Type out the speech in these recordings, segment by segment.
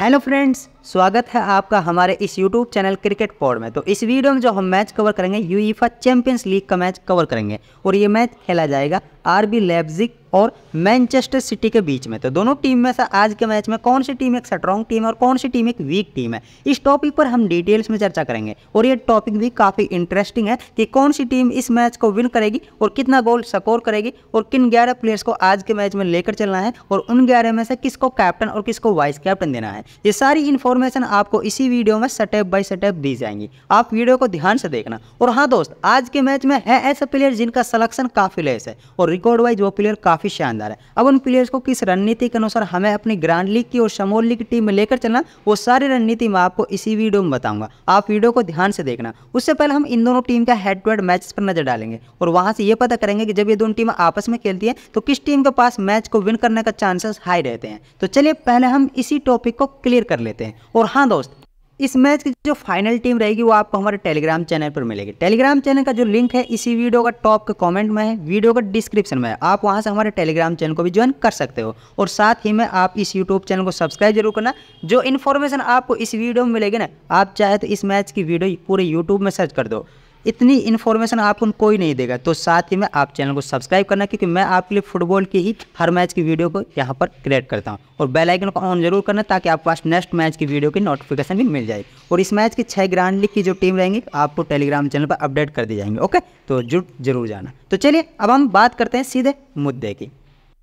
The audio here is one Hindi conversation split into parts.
हेलो फ्रेंड्स स्वागत है आपका हमारे इस यूट्यूब चैनल क्रिकेट पॉड में तो इस वीडियो में जो हम मैच कवर करेंगे यूईफा चैंपियंस लीग का मैच कवर करेंगे और ये मैच खेला जाएगा आरबी लेब्जिक और मैनचेस्टर सिटी के बीच में तो दोनों टीम में से आज के मैच में कौन सी टीम एक स्ट्रॉन्ग टीम है और कौन सी टीम एक वीक टीम है इस टॉपिक पर हम डिटेल्स में चर्चा करेंगे और ये टॉपिक भी काफ़ी इंटरेस्टिंग है कि कौन सी टीम इस मैच को विन करेगी और कितना गोल स्कोर करेगी और किन ग्यारह प्लेयर्स को आज के मैच में लेकर चलना है और उन ग्यारह में से किसको कैप्टन और किसको वाइस कैप्टन देना है ये सारी इन्फॉर्म इन्फॉर्मेशन आपको इसी वीडियो में स्टेप बाय स्टेप दी जाएंगी आप वीडियो को ध्यान से देखना और हाँ दोस्त आज के मैच में है ऐसे प्लेयर जिनका सलेक्शन काफ़ी लेस है और रिकॉर्ड वाइज वो प्लेयर काफ़ी शानदार है अब उन प्लेयर्स को किस रणनीति के अनुसार हमें अपनी ग्रांड लीग की और समोल लीग टीम में लेकर चलना वो सारी रणनीति मैं आपको इसी वीडियो में बताऊंगा आप वीडियो को ध्यान से देखना उससे पहले हम इन दोनों टीम का हेड टू हेड मैच पर नजर डालेंगे और वहां से ये पता करेंगे कि जब ये दोनों टीम आपस में खेलती है तो किस टीम के पास मैच को विन करने का चांसेस हाई रहते हैं तो चलिए पहले हम इसी टॉपिक को क्लियर कर लेते हैं और हाँ दोस्त इस मैच की जो फाइनल टीम रहेगी वो आपको हमारे टेलीग्राम चैनल पर मिलेगी टेलीग्राम चैनल का जो लिंक है इसी वीडियो का टॉप के कमेंट में है वीडियो का डिस्क्रिप्शन में है आप वहां से हमारे टेलीग्राम चैनल को भी ज्वाइन कर सकते हो और साथ ही में आप इस यूट्यूब चैनल को सब्सक्राइब जरूर करना जो इन्फॉर्मेशन आपको इस वीडियो में मिलेगी ना आप चाहे तो इस मैच की वीडियो पूरे यूट्यूब में सर्च कर दो इतनी इन्फॉर्मेशन आपको कोई नहीं देगा तो साथ ही में आप चैनल को सब्सक्राइब करना क्योंकि मैं आपके लिए फुटबॉल की ही हर मैच की वीडियो को यहाँ पर क्रिएट करता हूँ और बेल आइकन को ऑन जरूर करना ताकि आपके पास नेक्स्ट मैच की वीडियो की नोटिफिकेशन भी मिल जाए और इस मैच की छः ग्रांड लीग की जो टीम रहेंगी आपको टेलीग्राम चैनल पर अपडेट कर दी जाएंगे ओके तो जुट जरूर जाना तो चलिए अब हम बात करते हैं सीधे मुद्दे की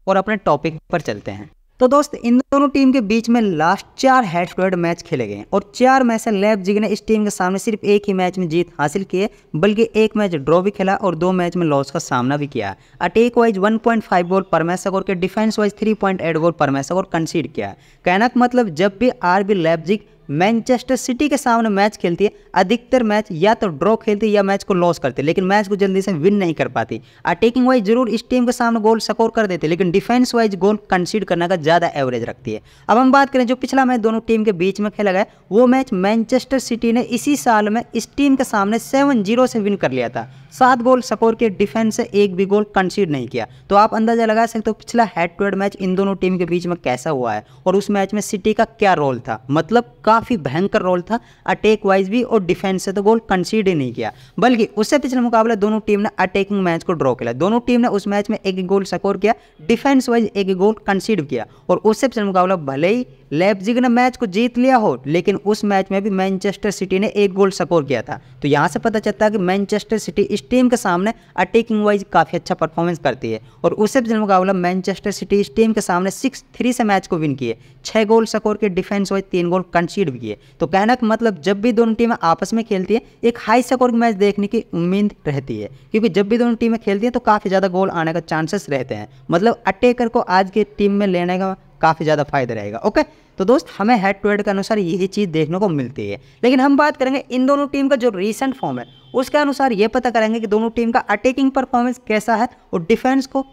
और अपने टॉपिक पर चलते हैं तो दोस्त इन दोनों टीम के बीच में लास्ट चार हेड टू हेड मैच खेले गए और चार मैच से लैब जिग ने इस टीम के सामने सिर्फ एक ही मैच में जीत हासिल की है बल्कि एक मैच ड्रॉ भी खेला और दो मैच में लॉस का सामना भी किया अटैक वाइज 1.5 गोल पर मैच और के डिफेंस वाइज 3.8 गोल पर मैच और कंसीड किया कहना का मतलब जब भी R B Leipzig Manchester City के सामने मैच खेलती है अधिकतर मैच या तो ड्रॉ खेलती है या मैच को लॉस करती है लेकिन मैच को जल्दी से विन नहीं कर पाती अटैकिंग वाइज जरूर इस टीम के सामने गोल स्कोर कर देते लेकिन डिफेंस वाइज गोल कंसीड करने का ज़्यादा एवरेज रखते सकती है अब हम बात करें जो पिछला मैच दोनों टीम के बीच में खेला गया वो मैच मैनचेस्टर सिटी ने इसी साल में इस टीम के सामने सेवन जीरो से विन कर लिया था सात गोल स्कोर के डिफेंस से एक भी गोल कंसीड नहीं किया तो आप अंदाजा लगा सकते हो पिछला हेड टू हेड मैच इन दोनों टीम के बीच में कैसा हुआ है और उस मैच में सिटी का क्या रोल था मतलब काफ़ी भयंकर रोल था अटैक वाइज भी और डिफेंस से तो गोल कंसीड ही नहीं किया बल्कि उससे पिछले मुकाबले दोनों टीम ने अटैकिंग मैच को ड्रॉ किया दोनों टीम ने उस मैच में एक गोल सकोर किया डिफेंस वाइज एक गोल कंसीड किया और उससे पिछले मुकाबला भले ही लेपजिग ने मैच को जीत लिया हो लेकिन उस मैच में भी मैनचेस्टर सिटी ने एक गोल स्कोर किया था तो यहाँ से पता चलता है कि मैनचेस्टर सिटी इस टीम के सामने अटैकिंग वाइज काफ़ी अच्छा परफॉर्मेंस करती है और उसे भी मुकाबला मैनचेस्टर सिटी इस टीम के सामने सिक्स थ्री से मैच को विन किए छः गोल स्कोर के डिफेंस वाइज तीन गोल कंसीड भी किए तो कहना का मतलब जब भी दोनों टीमें आपस में खेलती है एक हाई स्कोर मैच देखने की उम्मीद रहती है क्योंकि जब भी दोनों टीमें खेलती हैं तो काफ़ी ज़्यादा गोल आने का चांसेस रहते हैं मतलब अटैकर को आज की टीम में लेने का काफ़ी ज़्यादा फायदा रहेगा ओके तो दोस्त हमें हेड टू हेड के अनुसार यही चीज़ देखने को मिलती है लेकिन हम बात करेंगे इन दोनों टीम का जो रिसेंट फॉर्म है उसके अनुसार ये पता करेंगे कि दोनों टीम का अटैकिंग परफॉर्मेंस कैसा है और डिफेंस को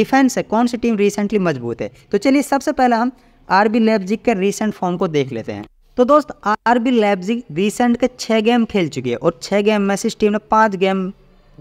डिफेंस है कौन सी टीम रिसेंटली मजबूत है तो चलिए सबसे पहले हम आर बी लेपजिक के रिसेंट फॉर्म को देख लेते हैं तो दोस्त आर बी लेपजिक रिसेंट के छः गेम खेल चुकी है और छः गेम में से टीम ने पाँच गेम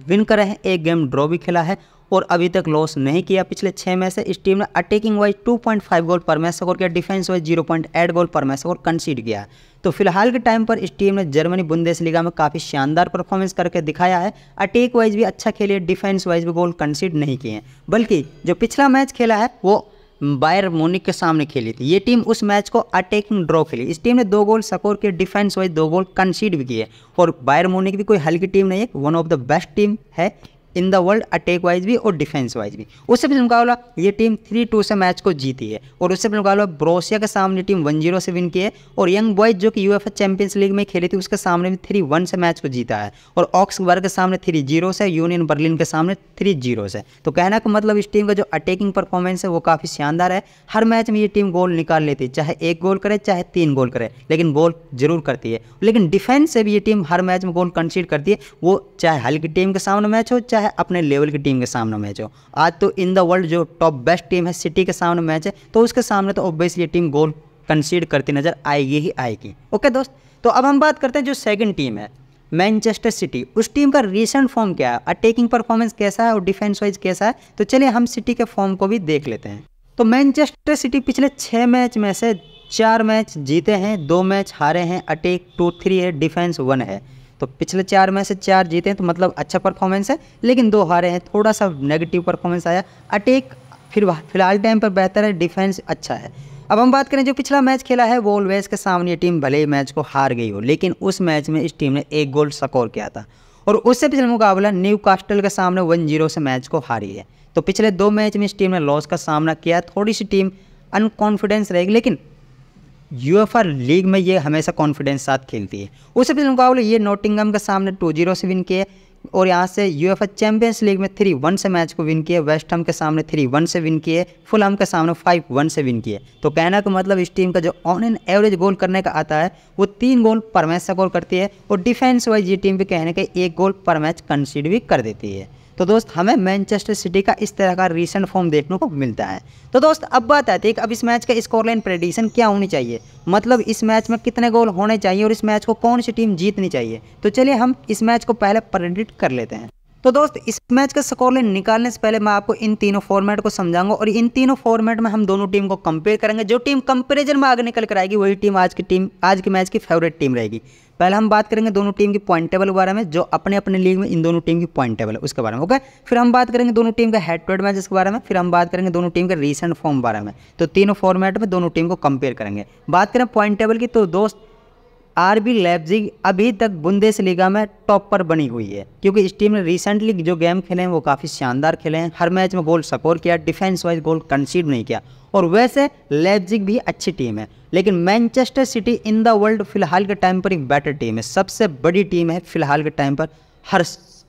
विन करे हैं एक गेम ड्रॉ भी खेला है और अभी तक लॉस नहीं किया पिछले छः मैच से इस टीम ने अटैकिंग वाइज 2.5 गोल पर मैच स्कोर किया डिफेंस वाइज 0.8 गोल पर मैच स्कोर कंसीड किया तो फिलहाल के टाइम पर इस टीम ने जर्मनी लीगा में काफ़ी शानदार परफॉर्मेंस करके दिखाया है अटैक वाइज भी अच्छा खेले डिफेंस वाइज भी गोल कंसीड नहीं किए हैं बल्कि जो पिछला मैच खेला है वो बायर मोनिक के सामने खेली थी ये टीम उस मैच को अटैकिंग ड्रॉ खेली इस टीम ने दो गोल स्कोर किए डिफेंस वाइज दो गोल कंसीड भी किए और बायर मोनिक भी कोई हल्की टीम नहीं है one of the best team है in the world attack wise भी और डिफेंस वाइज भी उससे पिछले मुकाबला ये टीम थ्री टू से मैच को जीती है और उससे भी मुकाबला ब्रोसिया के सामने टीम वन जीरो से विन की है और यंग बॉयज जो कि यूएफए चैंपियंस लीग में खेली थी उसके सामने भी थ्री वन से मैच को जीता है और ऑक्सबर्ग के सामने थ्री जीरो से यूनियन बर्लिन के सामने थ्री जीरो से तो कहना का मतलब इस टीम का जो अटैकिंग परफॉर्मेंस है वो काफ़ी शानदार है हर मैच में ये टीम गोल निकाल लेती है चाहे एक गोल करे चाहे तीन गोल करे लेकिन गोल जरूर करती है लेकिन डिफेंस से भी ये टीम हर मैच में गोल कंसीड करती है वो चाहे हल्की टीम के सामने मैच हो चाहे क्या है अपने लेवल की टीम के सामने मैच हो आज तो इन द वर्ल्ड जो टॉप बेस्ट टीम है सिटी के सामने मैच है तो उसके सामने तो ऑब्वियसली टीम गोल कंसीड करती नज़र आएगी ही आएगी ओके दोस्त तो अब हम बात करते हैं जो सेकेंड टीम है मैनचेस्टर सिटी उस टीम का रिसेंट फॉर्म क्या है अटैकिंग परफॉर्मेंस कैसा है और डिफेंस वाइज कैसा है तो चलिए हम सिटी के फॉर्म को भी देख लेते हैं तो मैनचेस्टर सिटी पिछले छः मैच में से चार मैच जीते हैं दो मैच हारे हैं अटैक टू थ्री है डिफेंस वन है तो पिछले चार में से चार जीते हैं तो मतलब अच्छा परफॉर्मेंस है लेकिन दो हारे हैं थोड़ा सा नेगेटिव परफॉर्मेंस आया अटैक फिर फिलहाल टाइम पर बेहतर है डिफेंस अच्छा है अब हम बात करें जो पिछला मैच खेला है वो ऑलवेज के सामने टीम भले ही मैच को हार गई हो लेकिन उस मैच में इस टीम ने एक गोल स्कोर किया था और उससे पिछले मुकाबला न्यू कास्टल के सामने वन जीरो से मैच को हारी है तो पिछले दो मैच में इस टीम ने लॉस का सामना किया थोड़ी सी टीम अनकॉन्फिडेंस रहेगी लेकिन यूएफआर लीग में ये हमेशा कॉन्फिडेंस साथ खेलती है उससे पिछले मुकाबले ये नोटिंगम के सामने टू जीरो से विन किए और यहाँ से यूएफए चैंपियंस लीग में थ्री वन से मैच को विन किए वेस्ट हम के सामने थ्री वन से विन किए फुलहम के सामने फाइव वन से विन किए तो कहना का मतलब इस टीम का जो ऑन एन एवरेज गोल करने का आता है वो तीन गोल पर मैच से गोल करती है और डिफेंस वाइज ये टीम भी कहने के एक गोल पर मैच कंसीड भी कर देती है तो दोस्त हमें मैनचेस्टर सिटी का इस तरह का रिसेंट फॉर्म देखने को मिलता है तो दोस्त अब बात आती है कि अब इस मैच का स्कोरलाइन प्रेडिक्शन क्या होनी चाहिए मतलब इस मैच में कितने गोल होने चाहिए और इस मैच को कौन सी टीम जीतनी चाहिए तो चलिए हम इस मैच को पहले प्रेडिक्ट कर लेते हैं तो दोस्त इस मैच का स्कोरलाइन निकालने से पहले मैं आपको इन तीनों फॉर्मेट को समझाऊंगा और इन तीनों फॉर्मेट में हम दोनों टीम को कंपेयर करेंगे जो टीम कंपेरिजन में आगे निकल कर आएगी वही टीम आज की टीम आज के मैच की फेवरेट टीम रहेगी पहले हम बात करेंगे दोनों टीम की पॉइंट टेबल के बारे में जो अपने अपने लीग में इन दोनों टीम की पॉइंट टेबल है उसके बारे में ओके फिर हम बात करेंगे दोनों टीम का हेड टू हेड मैच इसके बारे में फिर हम बात करेंगे दोनों टीम के रीसेंट फॉर्म बारे में तो तीनों फॉर्मेट में दोनों टीम को कंपेयर करेंगे बात करें पॉइंट टेबल की तो दोस्त आरबी लेपजिग अभी तक बुंदेस लीगा में टॉप पर बनी हुई है क्योंकि इस टीम ने रिसेंटली जो गेम खेले हैं वो काफ़ी शानदार खेले हैं हर मैच में गोल सपोर किया डिफेंस वाइज गोल कंसीड नहीं किया और वैसे लेपजिग भी अच्छी टीम है लेकिन Manchester City in the world फिलहाल के टाइम पर एक बेटर टीम है सबसे बड़ी टीम है फिलहाल के टाइम पर हर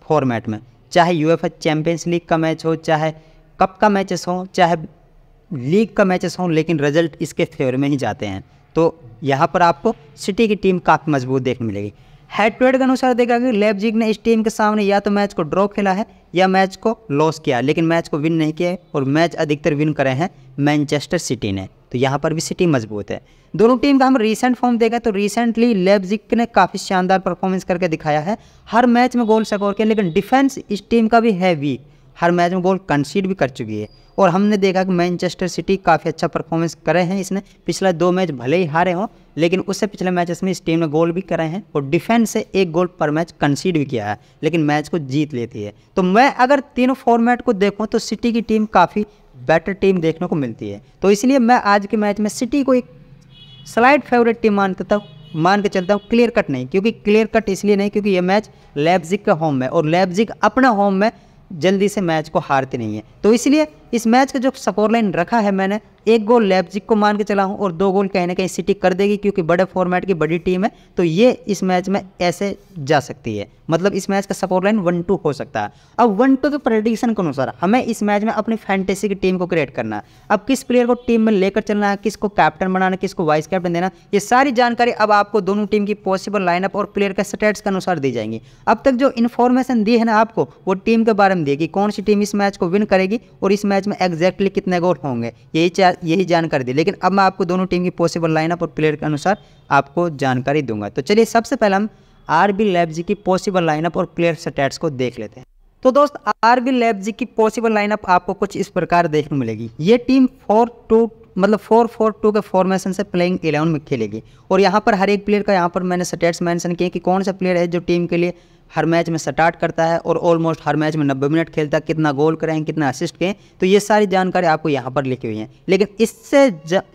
फॉर्मेट में चाहे यू एफ चैम्पियंस लीग का मैच हो चाहे कप का मैचेस हो चाहे लीग का मैचेस हो लेकिन रिजल्ट इसके फेवर में ही जाते हैं तो यहाँ पर आपको सिटी की टीम काफ़ी मजबूत देखने मिलेगी हेड टू हेड के अनुसार देखा कि लेपजिग ने इस टीम के सामने या तो मैच को ड्रॉ खेला है या मैच को लॉस किया लेकिन मैच को विन नहीं किया और मैच अधिकतर विन करे हैं मैनचेस्टर सिटी ने तो यहाँ पर भी सिटी मजबूत है दोनों टीम का हम रिसेंट फॉर्म देखें तो रिसेंटली लेबजिक ने काफ़ी शानदार परफॉर्मेंस करके दिखाया है हर मैच में गोल स्कोर किया लेकिन डिफेंस इस टीम का भी है वीक हर मैच में गोल कंसीड भी कर चुकी है और हमने देखा कि मैनचेस्टर सिटी काफ़ी अच्छा परफॉर्मेंस करे हैं इसने पिछले दो मैच भले ही हारे हों लेकिन उससे पिछले मैच में इस टीम ने गोल भी करे हैं और डिफेंस से एक गोल पर मैच कंसीड भी किया है लेकिन मैच को जीत लेती है तो मैं अगर तीनों फॉर्मेट को देखूँ तो सिटी की टीम काफ़ी बेटर टीम देखने को मिलती है तो इसलिए मैं आज के मैच में सिटी को एक स्लाइड फेवरेट टीम मानता था मान के चलता हूँ क्लियर कट नहीं क्योंकि क्लियर कट इसलिए नहीं क्योंकि ये मैच लेब्जिक का होम है और लेब्जिक अपना होम में जल्दी से मैच को हारते नहीं है तो इसलिए इस मैच का जो स्कोर लाइन रखा है मैंने एक गोल लेपजिक को मान के चला हूँ और दो गोल कहीं ना कहीं सिटी कर देगी क्योंकि बड़े फॉर्मेट की बड़ी टीम है तो ये इस मैच में ऐसे जा सकती है मतलब इस मैच का स्कोर लाइन वन टू हो सकता है अब वन टू के प्रेडिक्शन के अनुसार हमें इस मैच में अपनी फैंटेसी की टीम को क्रिएट करना है अब किस प्लेयर को टीम में लेकर चलना है किसको कैप्टन बनाना किसको वाइस कैप्टन देना ये सारी जानकारी अब आपको दोनों टीम की पॉसिबल लाइनअप और प्लेयर के स्टेट्स के अनुसार दी जाएंगी अब तक जो इन्फॉर्मेशन दी है ना आपको वो टीम के बारे में दी कौन सी टीम इस मैच को विन करेगी जाएगी और इस मैच में एग्जैक्टली कितने गोल होंगे यही यही जानकारी दी लेकिन अब मैं आपको दोनों टीम की पॉसिबल लाइनअप और प्लेयर के अनुसार आपको जानकारी दूंगा तो चलिए सबसे पहले हम आर बी की पॉसिबल लाइनअप और प्लेयर स्टैट्स को देख लेते हैं तो दोस्त आर बी की पॉसिबल लाइनअप आपको कुछ इस प्रकार देखने मिलेगी ये टीम फोर टू मतलब फोर फोर टू के फॉर्मेशन से प्लेइंग इलेवन में खेलेगी और यहाँ पर हर एक प्लेयर का यहाँ पर मैंने स्टेट्स मेंशन किए कि कौन सा प्लेयर है जो टीम के लिए हर मैच में स्टार्ट करता है और ऑलमोस्ट हर मैच में नब्बे मिनट खेलता है कितना गोल करें कितना असिस्ट करें तो ये सारी जानकारी आपको यहाँ पर लिखी हुई है लेकिन इससे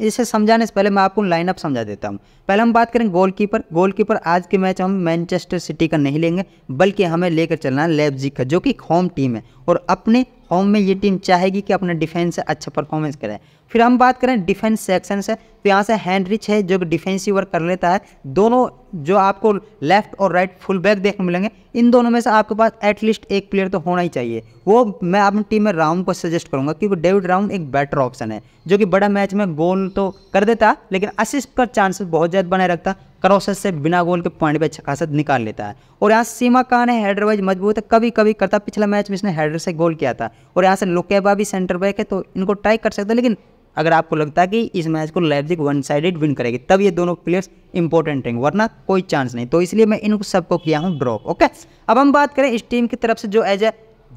इसे समझाने से पहले मैं आपको लाइनअप समझा देता हूँ पहले हम बात करें गोलकीपर गोलकीपर आज के मैच हम मैनचेस्टर सिटी का नहीं लेंगे बल्कि हमें लेकर चलना है लेपजी का जो कि होम टीम है और अपने होम में ये टीम चाहेगी कि अपना डिफेंस से अच्छा परफॉर्मेंस करें फिर हम बात करें डिफेंस सेक्शन से तो यहाँ से रिच है जो डिफेंसिव वर्क कर लेता है दोनों जो आपको लेफ्ट और राइट फुल बैक देखने मिलेंगे इन दोनों में से आपके पास एटलीस्ट एक प्लेयर तो होना ही चाहिए वो मैं अपनी टीम में राउंड को सजेस्ट करूँगा क्योंकि डेविड राउंड एक बेटर ऑप्शन है जो कि बड़ा मैच में गोल तो कर देता है लेकिन असिस्ट का चांसेस बहुत ज़्यादा बनाए रखता क्रोसेस से बिना गोल के पॉइंट पर अच्छा निकाल लेता है और यहाँ सीमा कान है हेडर वाइज मजबूत है कभी कभी करता पिछला मैच में इसने हेडर से गोल किया था और यहाँ से लोकेबा भी सेंटर बैक है तो इनको ट्राई कर सकता लेकिन अगर आपको लगता है कि इस मैच को लेपजिक वन साइडेड विन करेगी तब ये दोनों प्लेयर्स इंपॉर्टेंट रहेंगे वरना कोई चांस नहीं तो इसलिए मैं इन सबको किया हूँ ड्रॉप ओके अब हम बात करें इस टीम की तरफ से जो एज ए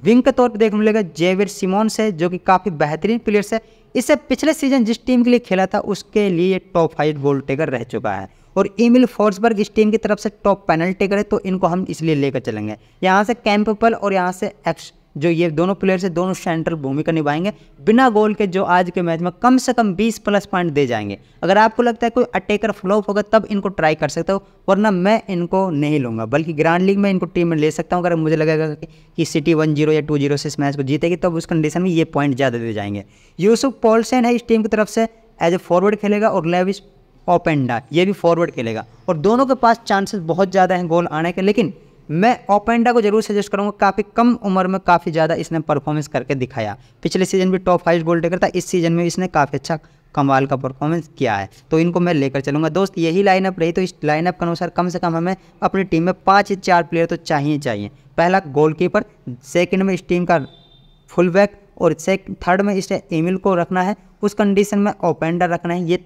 विंग के तौर पर देखने मिलेगा जेवियर सिमोन्स है जो कि काफ़ी बेहतरीन प्लेयर्स है इससे पिछले सीजन जिस टीम के लिए खेला था उसके लिए टॉप फाइव गोल टेकर रह चुका है और इमिल फोर्सबर्ग इस टीम की तरफ से टॉप पैनल टेकर है तो इनको हम इसलिए लेकर चलेंगे यहाँ से कैंपल और यहाँ से एक्स जो ये दोनों प्लेयर्स से दोनों सेंट्रल भूमिका निभाएंगे बिना गोल के जो आज के मैच में कम से कम 20 प्लस पॉइंट दे जाएंगे अगर आपको लगता है कोई अटैकर फ्लॉप होगा तब इनको ट्राई कर सकते हो वरना मैं इनको नहीं लूँगा बल्कि ग्रांड लीग में इनको टीम में ले सकता हूँ अगर मुझे लगेगा कि, कि सिटी वन जीरो या टू जीरो से इस मैच को जीतेगी तब तो उस कंडीशन में ये पॉइंट ज़्यादा दे जाएंगे यूसुफ पॉलसेन है इस टीम की तरफ से एज ए फॉरवर्ड खेलेगा और लेविस ओपेंडा ये भी फॉरवर्ड खेलेगा और दोनों के पास चांसेस बहुत ज़्यादा हैं गोल आने के लेकिन मैं ओपेंडा को जरूर सजेस्ट करूंगा काफ़ी कम उम्र में काफ़ी ज़्यादा इसने परफॉर्मेंस करके दिखाया पिछले सीजन भी टॉप फाइव गोल टेकर था इस सीजन में इसने काफ़ी अच्छा कमाल का परफॉर्मेंस किया है तो इनको मैं लेकर चलूंगा दोस्त यही लाइनअप रही तो इस लाइनअप के अनुसार कम से कम हमें अपनी टीम में पाँच या चार प्लेयर तो चाहिए चाहिए पहला गोलकीपर सेकंड में इस टीम का फुल बैक और सेक थर्ड में इसे एमिल को रखना है उस कंडीशन में ओपेंडर रखना है ये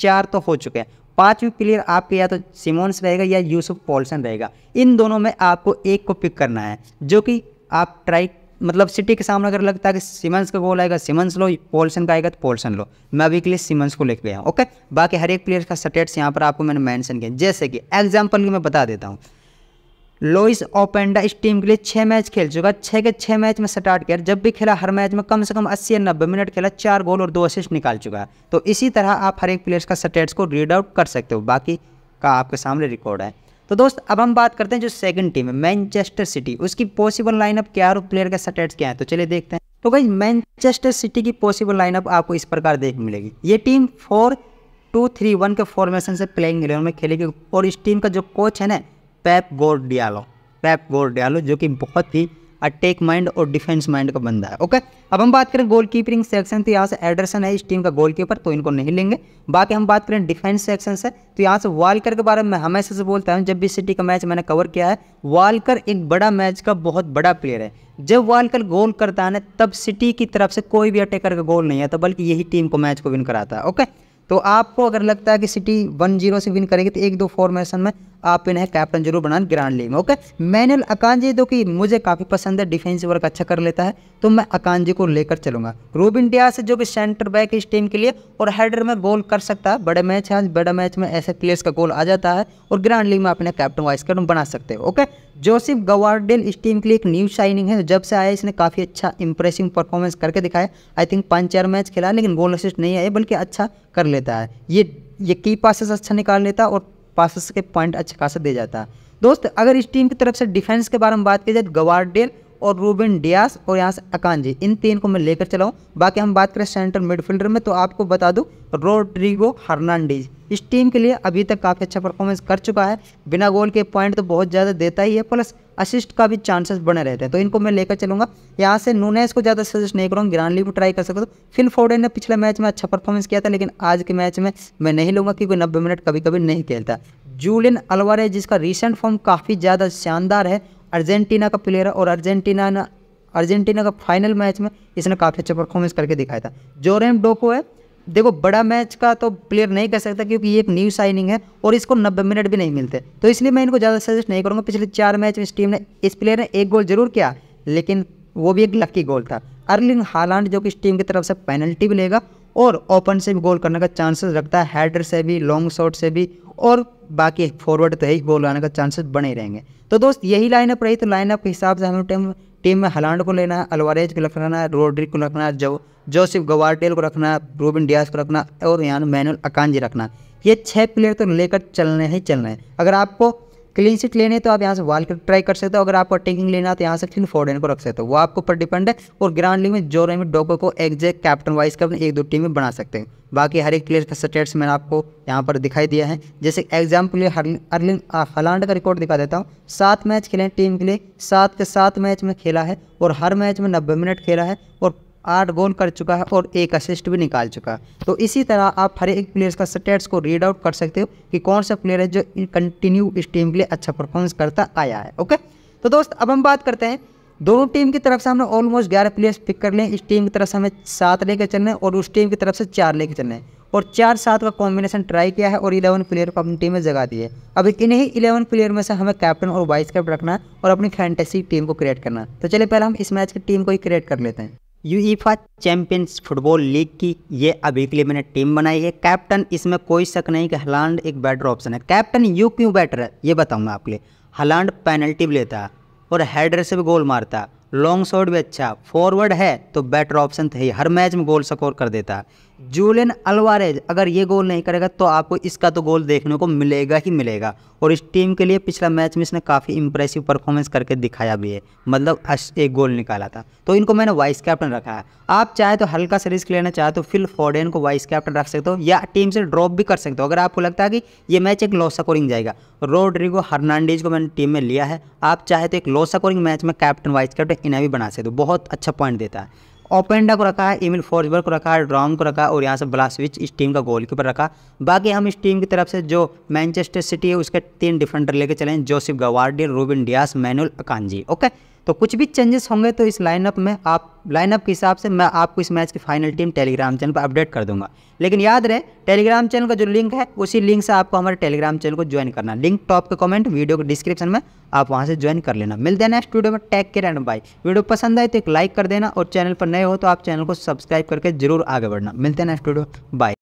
चार तो हो चुके हैं पांचवी प्लेयर आपके या तो सिमोन्स रहेगा या यूसुफ पॉल्सन रहेगा इन दोनों में आपको एक को पिक करना है जो कि आप ट्राई मतलब सिटी के सामने अगर लगता है कि सिमंस का गोल आएगा सिमंस लो पोल्सन का आएगा तो पोल्सन लो मैं अभी के लिए सिमंस को लेकर गया ओके बाकी हर एक प्लेयर का स्टेट्स यहाँ पर आपको मैंने मेंशन किया जैसे कि एग्जाम्पल मैं बता देता हूँ लोइस ओपेंडा इस टीम के लिए छः मैच खेल चुका है छः के छः मैच में स्टार्ट किया जब भी खेला हर मैच में कम से कम अस्सी या नब्बे मिनट खेला चार गोल और दो असिस्ट निकाल चुका है तो इसी तरह आप हर एक प्लेयर्स का स्टेट्स को रीड आउट कर सकते हो बाकी का आपके सामने रिकॉर्ड है तो दोस्त अब हम बात करते हैं जो सेकंड टीम है मैनचेस्टर सिटी उसकी पॉसिबल लाइनअप क्या है और प्लेयर का स्टेट्स क्या है तो चलिए देखते हैं तो भाई मैनचेस्टर सिटी की पॉसिबल लाइनअप आपको इस प्रकार देखने मिलेगी ये team four two three one के फॉर्मेशन से प्लेइंग इलेवन में खेलेगी और इस टीम का जो कोच है ना पैप गोर्डियालो पैप गोर्डियालो जो कि बहुत ही अटैक माइंड और डिफेंस माइंड का बंदा है ओके अब हम बात करें गोल कीपरिंग सेक्शन तो यहाँ से एडरसन है इस टीम का गोल कीपर तो इनको नहीं लेंगे बाकी हम बात करें डिफेंस सेक्शन से तो यहाँ से वालकर के बारे में हमेशा से बोलता हूँ जब भी सिटी का मैच मैंने कवर किया है वालकर एक बड़ा मैच का बहुत बड़ा प्लेयर है जब वालकर गोल करता है ना तब सिटी की तरफ से कोई भी अटैकर का गोल नहीं आता तो बल्कि यही टीम को मैच को विन कराता है ओके तो आपको अगर लगता है कि सिटी वन जीरो से विन करेगी तो एक दो फॉर्मेशन में आप इन्हें कैप्टन जरूर बना ग्रांड लीग में ओके मैनुअल अकांजी जो कि मुझे काफ़ी पसंद है डिफेंस वर्क अच्छा कर लेता है तो मैं अकांजी को लेकर चलूंगा रोबिन से जो कि सेंटर बैक इस टीम के लिए और हेडर में गोल कर सकता है बड़े मैच है बड़े मैच में ऐसे प्लेयर्स का गोल आ जाता है और ग्रांड लीग में अपने कैप्टन वाइस कैप्टन बना सकते हो ओके जोसिफ गवार्डेल इस टीम के लिए एक न्यू शाइनिंग है तो जब से आया इसने काफ़ी अच्छा इंप्रेसिव परफॉर्मेंस करके दिखाया आई थिंक पाँच चार मैच खेला लेकिन गोल असिस्ट नहीं आए बल्कि अच्छा कर लेता है ये ये की पासेस अच्छा निकाल लेता और पासिस के पॉइंट अच्छे खासा दे जाता है दोस्त अगर इस टीम की तरफ से डिफेंस के बारे में बात की जाए तो गवार्डियन और रूबिन डियास और यहाँ से अकानजी इन तीन को मैं लेकर चलाऊँ बाकी हम बात करें सेंट्रल मिडफील्डर में तो आपको बता दूँ रोड्रिगो हर्नांडीज इस टीम के लिए अभी तक काफ़ी अच्छा परफॉर्मेंस कर चुका है बिना गोल के पॉइंट तो बहुत ज़्यादा देता ही है प्लस असिस्ट का भी चांसेस बने रहते हैं तो इनको मैं लेकर चलूँगा यहाँ से नूनेस को ज़्यादा सजेस्ट नहीं करूँगा ग्रानली को ट्राई कर सकते हो फिल फोर्डन ने पिछले मैच में अच्छा परफॉर्मेंस किया था लेकिन आज के मैच में मैं नहीं लूँगा क्योंकि नब्बे मिनट कभी कभी नहीं खेलता जूलियन अलवारे जिसका रिसेंट फॉर्म काफ़ी ज़्यादा शानदार है अर्जेंटीना का प्लेयर है और अर्जेंटीना ने अर्जेंटीना का फाइनल मैच में इसने काफ़ी अच्छा परफॉर्मेंस करके दिखाया था जोरेम डोको है देखो बड़ा मैच का तो प्लेयर नहीं कह सकता क्योंकि ये एक न्यू साइनिंग है और इसको नब्बे मिनट भी नहीं मिलते तो इसलिए मैं इनको ज़्यादा सजेस्ट नहीं करूँगा पिछले चार मैच में इस टीम ने इस प्लेयर ने एक गोल जरूर किया लेकिन वो भी एक लक्की गोल था अर्लिंग हालांड जो कि इस टीम की तरफ से पेनल्टी भी लेगा और ओपन से भी गोल करने का चांसेस रखता है हेडर से भी लॉन्ग शॉट से भी और बाकी फॉरवर्ड तो ही गोल आने का चांसेस बने रहेंगे तो दोस्त यही लाइनअप रही तो लाइनअप के हिसाब से हमें टीम टीम में हलांड को लेना है अलवारेज को रखना है रोड्रिक को रखना है जो जोसिफ गवारटेल को रखना है रूबिन डियास को रखना और यहाँ मैनुअल अकानजी रखना ये छः प्लेयर तो लेकर चलने ही चलना है अगर आपको क्लीन शीट लेने तो आप यहाँ से वाल का ट्राई कर सकते हो अगर आपको अटैकिंग लेना तो यहाँ से फिर फोर्डन को रख सकते हो वो आपके ऊपर डिपेंड है और ग्राउंड लीग में जो में डोको को एग्जैक्ट कैप्टन वाइज कप एक दो टीम में बना सकते हैं बाकी हर एक प्लेयर का स्टेट्स मैंने आपको यहाँ पर दिखाई दिया है जैसे एग्जाम्पल अर्लिंग हलांड का रिकॉर्ड दिखा देता हूँ सात मैच खेले टीम के लिए सात के सात मैच में खेला है और हर मैच में नब्बे मिनट खेला है और आठ गोल कर चुका है और एक असिस्ट भी निकाल चुका है तो इसी तरह आप हर एक प्लेयर्स का स्टेट्स को रीड आउट कर सकते हो कि कौन सा प्लेयर है जो कंटिन्यू इस टीम के लिए अच्छा परफॉर्मेंस करता आया है ओके तो दोस्त अब हम बात करते हैं दोनों टीम की तरफ से हमने ऑलमोस्ट ग्यारह प्लेयर्स पिक कर लें इस टीम की तरफ से हमें सात लेकर चलना है और उस टीम की तरफ से चार लेकर चलना है और चार सात का कॉम्बिनेशन ट्राई किया है और इलेवन प्लेयर को अपनी टीम में जगा दी है अब इन्हीं इलेवन प्लेयर में से हमें कैप्टन और वाइस कैप्टन रखना है और अपनी फैंटेसी टीम को क्रिएट करना है तो चलिए पहले हम इस मैच की टीम को ही क्रिएट कर लेते हैं यूईफा चैंपियंस फुटबॉल लीग की ये अभी के लिए मैंने टीम बनाई है कैप्टन इसमें कोई शक नहीं कि हलांड एक बेटर ऑप्शन है कैप्टन यू क्यों बेटर है ये बताऊंगा आपके लिए हलांड पेनल्टी भी लेता और हेडर से भी गोल मारता लॉन्ग शॉट भी अच्छा फॉरवर्ड है तो बेटर ऑप्शन थे हर मैच में गोल स्कोर कर देता जूलियन अलवारेज अगर ये गोल नहीं करेगा तो आपको इसका तो गोल देखने को मिलेगा ही मिलेगा और इस टीम के लिए पिछला मैच में इसने काफ़ी इंप्रेसिव परफॉर्मेंस करके दिखाया भी है मतलब एक गोल निकाला था तो इनको मैंने वाइस कैप्टन रखा है आप चाहे तो हल्का सा रिस्क लेना चाहे तो फिल फॉर्डेन को वाइस कैप्टन रख सकते हो या टीम से ड्रॉप भी कर सकते हो अगर आपको लगता है कि ये मैच एक लो स्कोरिंग जाएगा रोड्रिगो हर्नांडीज को मैंने टीम में लिया है आप चाहे तो एक लो स्कोरिंग मैच में कैप्टन वाइस कैप्टन इन्हें भी बना सकते हो बहुत अच्छा पॉइंट देता है ओपेंडा को रखा है इमिल फोर्सबर्ग को रखा है ड्रॉम को रखा और यहाँ से ब्लासविच इस टीम का गोल कीपर रखा बाकी हम इस टीम की तरफ से जो मैनचेस्टर सिटी है उसके तीन डिफेंडर लेके चले Josko Gvardiol Ruben Dias Manuel Akanji okay तो कुछ भी चेंजेस होंगे तो इस लाइनअप में आप लाइनअप के हिसाब से मैं आपको इस मैच की फाइनल टीम टेलीग्राम चैनल पर अपडेट कर दूंगा लेकिन याद रहे टेलीग्राम चैनल का जो लिंक है उसी लिंक से आपको हमारे टेलीग्राम चैनल को ज्वाइन करना लिंक टॉप के कमेंट वीडियो के डिस्क्रिप्शन में आप वहाँ से ज्वाइन कर लेना मिलते हैं नेक्स्ट वीडियो में take care and bye video पसंद आए तो एक लाइक कर देना और चैनल पर नए हो तो आप चैनल को सब्सक्राइब करके जरूर आगे बढ़ना मिलते हैं नेक्स्ट वीडियो बाय